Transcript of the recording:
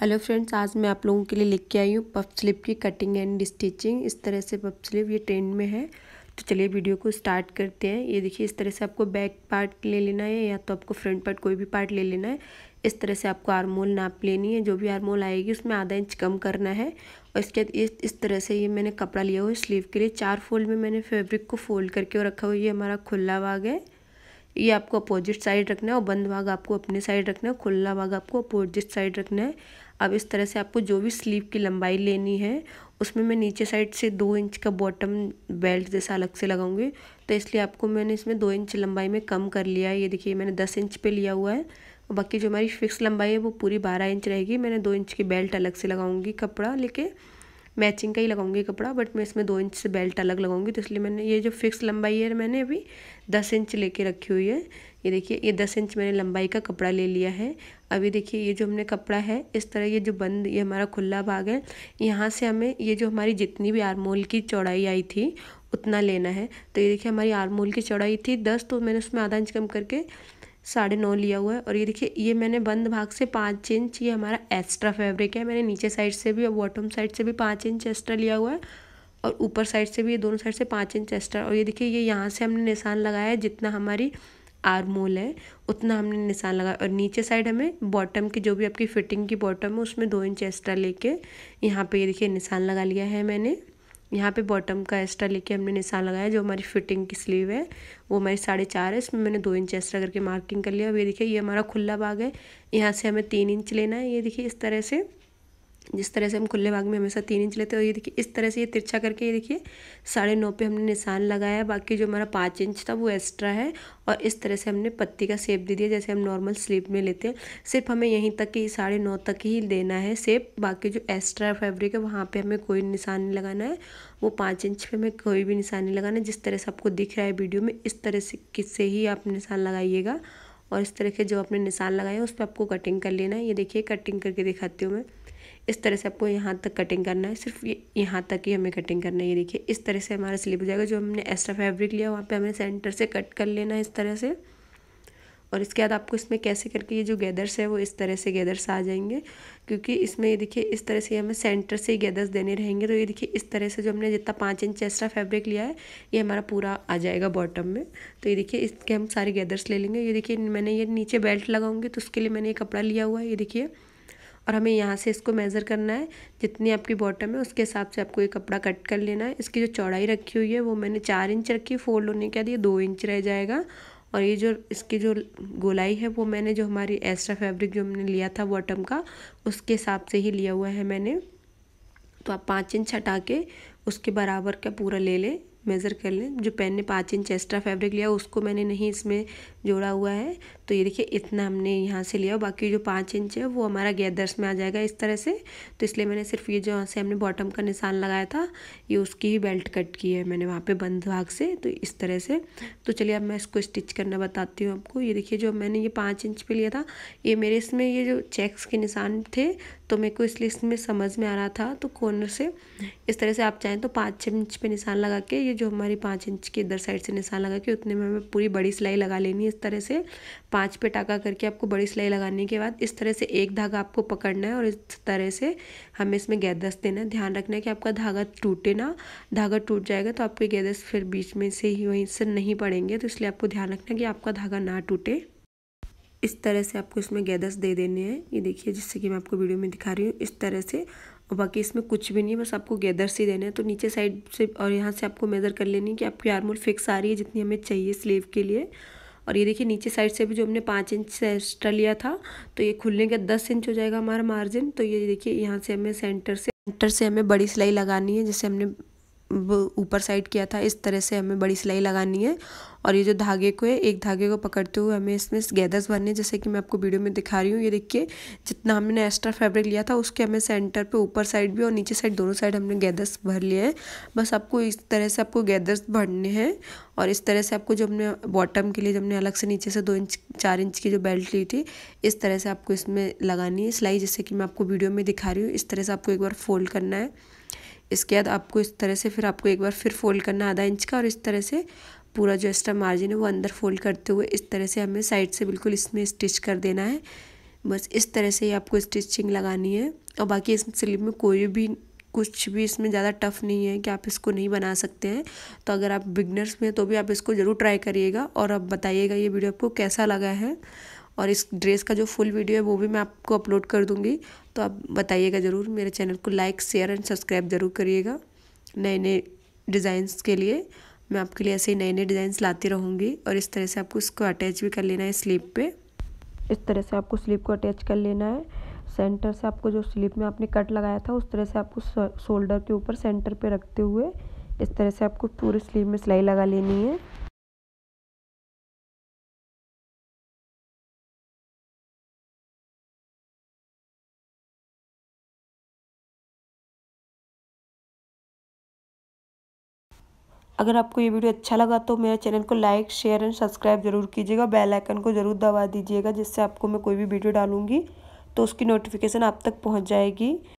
hello friends आज मैं आप लोगों के लिए लिख के आई हूँ पफ स्लिप की कटिंग एंड स्टिचिंग इस तरह से पफ स्लिप ये ट्रेंड में है तो चलिए वीडियो को स्टार्ट करते हैं ये देखिए इस तरह से आपको बैक पार्ट ले लेना है या तो आपको फ्रंट पार्ट कोई भी पार्ट ले लेना है इस तरह से आपको आरमोल नाप लेनी है जो भी आरमोल आएगी उसमें आधा इंच कम करना है और इसके बाद इस इस तरह से ये मैंने कपड़ा लिया हुआ है स्लीव के लिए चार फोल्ड में मैंने फेब्रिक को फोल्ड करके रखा हुआ ये हमारा खुला भाग है ये आपको अपोजिट साइड रखना है और बंद भाग आपको अपने साइड रखना है खुला भाग आपको अपोजिट साइड रखना है अब इस तरह से आपको जो भी स्लीव की लंबाई लेनी है उसमें मैं नीचे साइड से दो इंच का बॉटम बेल्ट जैसा अलग से लगाऊंगी तो इसलिए आपको मैंने इसमें दो इंच लंबाई में कम कर लिया है ये देखिए मैंने दस इंच पे लिया हुआ है और बाकी जो हमारी फिक्स लंबाई है वो पूरी बारह इंच रहेगी मैंने दो इंच की बेल्ट अलग से लगाऊंगी कपड़ा लेके मैचिंग का ही लगाऊंगी कपड़ा बट मैं इसमें दो इंच से बेल्ट अलग लगाऊंगी तो इसलिए मैंने ये जो फिक्स लंबाई है मैंने अभी दस इंच लेके रखी हुई है ये देखिए ये दस इंच मैंने लंबाई का कपड़ा ले लिया है अभी देखिए ये जो हमने कपड़ा है इस तरह ये जो बंद ये हमारा खुला भाग है यहाँ से हमें ये जो हमारी जितनी भी आरमोल की चौड़ाई आई थी उतना लेना है तो ये देखिए हमारी आरमोल की चौड़ाई थी दस तो मैंने उसमें आधा इंच कम करके साढ़े नौ लिया हुआ है और ये देखिए ये मैंने बंद भाग से पाँच इंच ये हमारा एक्स्ट्रा फैब्रिक है मैंने नीचे साइड से भी और बॉटम साइड से भी पाँच इंच एक्स्ट्रा लिया हुआ है और ऊपर साइड से भी ये दोनों साइड से पाँच इंच एक्स्ट्रा और ये देखिए ये यहाँ से हमने निशान लगाया है जितना हमारी आरमोल है उतना हमने निशान लगाया और नीचे साइड हमें बॉटम की जो भी आपकी फिटिंग की बॉटम है उसमें दो इंच एक्स्ट्रा लेके यहाँ पे ये देखिए निशान लगा लिया है मैंने यहाँ पे बॉटम का एक्स्ट्रा लेके हमने निशान लगाया जो हमारी फिटिंग की स्लीव है वो हमारी साढ़े चार है इसमें मैंने दो इंच एक्स्ट्रा करके मार्किंग कर लिया अब ये देखिए ये हमारा खुला बाग है यहाँ से हमें तीन इंच लेना है ये देखिए इस तरह से जिस तरह से हम खुले भाग में हमेशा तीन इंच लेते हैं और ये देखिए इस तरह से ये तिरछा करके ये देखिए साढ़े नौ पे हमने निशान लगाया है बाकी जो हमारा पाँच इंच था वो एक्स्ट्रा है और इस तरह से हमने पत्ती का सेप दे दिया जैसे हम नॉर्मल स्लीप में लेते हैं सिर्फ हमें यहीं तक ही साढ़े नौ तक ही देना है सेप बाकी जो एक्स्ट्रा फैब्रिक है वहाँ पर हमें कोई निशान नहीं लगाना है वो पाँच इंच पर हमें कोई भी निशान नहीं लगाना है जिस तरह से आपको दिख रहा है वीडियो में इस तरह से किससे ही आप निशान लगाइएगा और इस तरह के जो आपने निशान लगाए उस पर आपको कटिंग कर लेना है ये देखिए कटिंग करके दिखाती हूँ मैं इस तरह से आपको यहाँ तक कटिंग करना है सिर्फ ये यहाँ तक ही हमें कटिंग करना है ये देखिए इस तरह से हमारा स्लिप हो जाएगा जो हमने एक्स्ट्रा फैब्रिक लिया वहाँ पे हमें सेंटर से कट कर लेना है इस तरह से और इसके बाद आपको इसमें कैसे करके ये जो गैदर्स है वो इस तरह से गैदर्स आ जाएंगे क्योंकि इसमें ये देखिए इस तरह से हमें सेंटर से ही गैदर्स देने रहेंगे तो ये देखिए इस तरह से जो हमने जितना पाँच इंच एक्स्ट्रा फैब्रिक लिया है ये हमारा पूरा आ जाएगा बॉटम में तो ये देखिए इसके हम सारे गैदर्स ले लेंगे ये देखिए मैंने ये नीचे बेल्ट लगाऊंगी तो उसके लिए मैंने ये कपड़ा लिया हुआ है ये देखिए और हमें यहाँ से इसको मेज़र करना है जितनी आपकी बॉटम है उसके हिसाब से आपको ये कपड़ा कट कर लेना है इसकी जो चौड़ाई रखी हुई है वो मैंने चार इंच रखी फोल्ड होने के बाद ये दो इंच रह जाएगा और ये जो इसकी जो गोलाई है वो मैंने जो हमारी एक्स्ट्रा फैब्रिक जो हमने लिया था बॉटम का उसके हिसाब से ही लिया हुआ है मैंने तो आप पाँच इंच हटा के उसके बराबर का पूरा ले लें मेज़र कर लें जो पेन ने पाँच इंच एक्स्ट्रा फैब्रिक लिया उसको मैंने नहीं इसमें जोड़ा हुआ है तो ये देखिए इतना हमने यहाँ से लिया और बाकी जो पाँच इंच है वो हमारा गैदर्स में आ जाएगा इस तरह से तो इसलिए मैंने सिर्फ ये यहाँ से हमने बॉटम का निशान लगाया था ये उसकी ही बेल्ट कट की है मैंने वहाँ पर बंद भाग से तो इस तरह से तो चलिए अब मैं इसको स्टिच करना बताती हूँ आपको ये देखिए जो मैंने ये पाँच इंच पर लिया था ये मेरे इसमें ये जो चेक्स के निशान थे तो मेरे को इसलिए इसमें समझ में आ रहा था तो कॉर्नर से इस तरह से आप चाहें तो पाँच छः इंच पर निशान लगा के ये जो हमारी पाँच इंच के इधर साइड से निशान लगा के उतने में हमें पूरी बड़ी सिलाई लगा लेनी है इस तरह से पाँच पे टाका करके आपको बड़ी सिलाई लगाने के बाद इस तरह से एक धागा आपको पकड़ना है और इस तरह से हमें इसमें गैदस देना है ध्यान रखना है कि आपका धागा टूटे ना धागा टूट जाएगा तो आपके गैदस फिर बीच में से ही वहीं से नहीं पड़ेंगे तो इसलिए आपको ध्यान रखना है कि आपका धागा ना टूटे इस तरह से आपको इसमें गैदस दे देने हैं ये देखिए जिससे कि मैं आपको वीडियो में दिखा रही हूँ इस तरह से और बाकी इसमें कुछ भी नहीं है बस आपको गैदर्स ही देना है तो नीचे साइड से और यहाँ से आपको मेज़र कर लेनी है कि आपकी आर्मोल फिक्स आ रही है जितनी हमें चाहिए स्लीव के लिए और ये देखिए नीचे साइड से भी जो हमने पाँच इंच एक्स्ट्रा लिया था तो ये खुलने का दस इंच हो जाएगा हमारा मार्जिन तो ये देखिए यहाँ से हमें सेंटर से सेंटर से हमें बड़ी सिलाई लगानी है जिससे हमने ऊपर साइड किया था इस तरह से हमें बड़ी सिलाई लगानी है और ये जो धागे को है एक धागे को पकड़ते हुए हमें इसमें गैदर्स भरने जैसे कि मैं आपको वीडियो में दिखा रही हूँ ये देखिए जितना हमने एक्स्ट्रा फैब्रिक लिया था उसके हमें सेंटर पे ऊपर साइड भी और नीचे साइड दोनों साइड हमने गैदर्स भर लिए हैं बस आपको इस तरह से आपको गैदर्स भरने हैं और इस तरह से आपको जो हमने बॉटम के लिए जो हमने अलग से नीचे से दो इंच चार इंच की जो बेल्ट ली थी इस तरह से आपको इसमें लगानी है सिलाई जैसे कि मैं आपको वीडियो में दिखा रही हूँ इस तरह से आपको एक बार फोल्ड करना है इसके बाद आपको इस तरह से फिर आपको एक बार फिर फोल्ड करना आधा इंच का और इस तरह से पूरा जो एक्स्ट्रा मार्जिन है वो अंदर फोल्ड करते हुए इस तरह से हमें साइड से बिल्कुल इसमें स्टिच कर देना है बस इस तरह से ही आपको स्टिचिंग लगानी है और बाकी इस स्लीव में कोई भी कुछ भी इसमें ज़्यादा टफ नहीं है कि आप इसको नहीं बना सकते हैं तो अगर आप बिगनर्स में तो भी आप इसको ज़रूर ट्राई करिएगा और आप बताइएगा ये वीडियो आपको कैसा लगा है और इस ड्रेस का जो फुल वीडियो है वो भी मैं आपको अपलोड कर दूँगी तो आप बताइएगा ज़रूर मेरे चैनल को लाइक शेयर एंड सब्सक्राइब ज़रूर करिएगा नए नए डिज़ाइंस के लिए मैं आपके लिए ऐसे ही नए नए डिज़ाइंस लाती रहूँगी और इस तरह से आपको इसको अटैच भी कर लेना है स्लीप पे इस तरह से आपको स्लीप को अटैच कर लेना है सेंटर से आपको जो स्लीप में आपने कट लगाया था उस तरह से आपको शोल्डर के ऊपर सेंटर पे रखते हुए इस तरह से आपको पूरे स्लीप में सिलाई लगा लेनी है अगर आपको ये वीडियो अच्छा लगा तो मेरे चैनल को लाइक शेयर एंड सब्सक्राइब जरूर कीजिएगा बेल आइकन को ज़रूर दबा दीजिएगा जिससे आपको मैं कोई भी वीडियो डालूँगी तो उसकी नोटिफिकेशन आप तक पहुँच जाएगी